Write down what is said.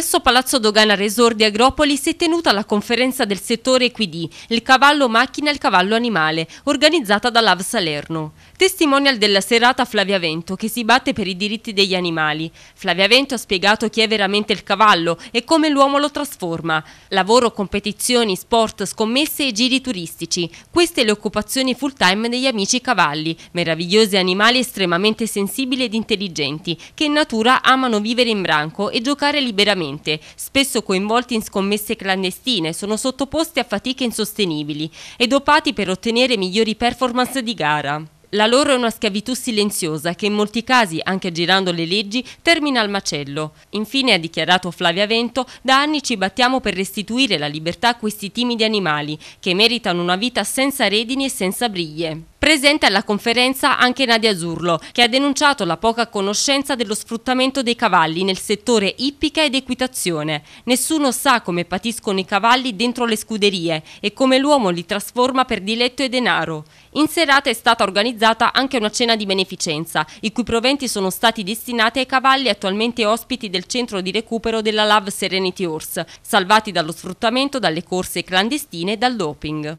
Presso Palazzo Dogana Resort di Agropoli si è tenuta la conferenza del settore Equidì, il cavallo macchina e il cavallo animale, organizzata dall'AV Salerno. Testimonial della serata Flavia Vento, che si batte per i diritti degli animali. Flavia Vento ha spiegato chi è veramente il cavallo e come l'uomo lo trasforma. Lavoro, competizioni, sport, scommesse e giri turistici. Queste le occupazioni full time degli amici cavalli, meravigliosi animali estremamente sensibili ed intelligenti, che in natura amano vivere in branco e giocare liberamente direttamente, spesso coinvolti in scommesse clandestine, sono sottoposti a fatiche insostenibili e dopati per ottenere migliori performance di gara. La loro è una schiavitù silenziosa che in molti casi, anche girando le leggi, termina al macello. Infine, ha dichiarato Flavia Vento, da anni ci battiamo per restituire la libertà a questi timidi animali che meritano una vita senza redini e senza briglie. Presente alla conferenza anche Nadia Zurlo, che ha denunciato la poca conoscenza dello sfruttamento dei cavalli nel settore ippica ed equitazione. Nessuno sa come patiscono i cavalli dentro le scuderie e come l'uomo li trasforma per diletto e denaro. In serata è stata organizzata anche una cena di beneficenza, i cui proventi sono stati destinati ai cavalli attualmente ospiti del centro di recupero della LAV Serenity Horse, salvati dallo sfruttamento, dalle corse clandestine e dal doping.